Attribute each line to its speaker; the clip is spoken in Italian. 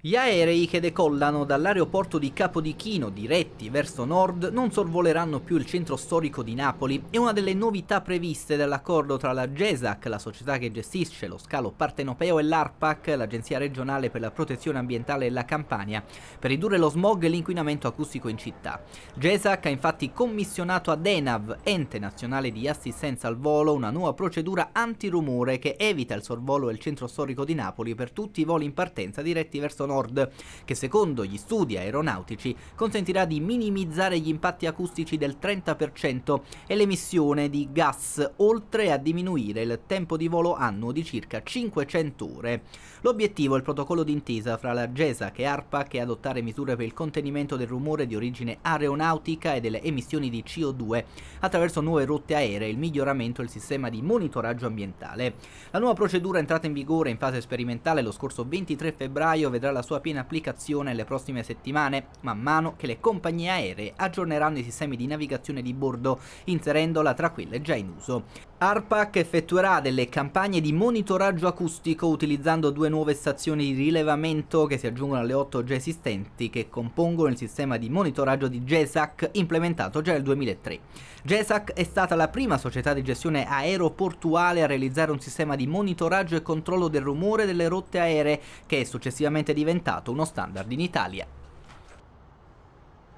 Speaker 1: Gli aerei che decollano dall'aeroporto di Capodichino diretti verso nord non sorvoleranno più il centro storico di Napoli e una delle novità previste dall'accordo tra la GESAC, la società che gestisce lo scalo partenopeo, e l'ARPAC, l'Agenzia regionale per la protezione ambientale e la Campania, per ridurre lo smog e l'inquinamento acustico in città. GESAC ha infatti commissionato ad ENAV, ente nazionale di assistenza al volo, una nuova procedura antirumore che evita il sorvolo del centro storico di Napoli per tutti i voli in partenza diretti verso nord Nord, che secondo gli studi aeronautici consentirà di minimizzare gli impatti acustici del 30% e l'emissione di gas, oltre a diminuire il tempo di volo annuo di circa 500 ore. L'obiettivo è il protocollo d'intesa fra la GESAC e ARPAC e adottare misure per il contenimento del rumore di origine aeronautica e delle emissioni di CO2 attraverso nuove rotte aeree, e il miglioramento del sistema di monitoraggio ambientale. La nuova procedura entrata in vigore in fase sperimentale lo scorso 23 febbraio vedrà la la sua piena applicazione nelle prossime settimane, man mano che le compagnie aeree aggiorneranno i sistemi di navigazione di bordo, inserendola tra quelle già in uso. ARPAC effettuerà delle campagne di monitoraggio acustico utilizzando due nuove stazioni di rilevamento che si aggiungono alle 8 già esistenti che compongono il sistema di monitoraggio di GESAC implementato già nel 2003. GESAC è stata la prima società di gestione aeroportuale a realizzare un sistema di monitoraggio e controllo del rumore delle rotte aeree che è successivamente diventato diventato uno standard in Italia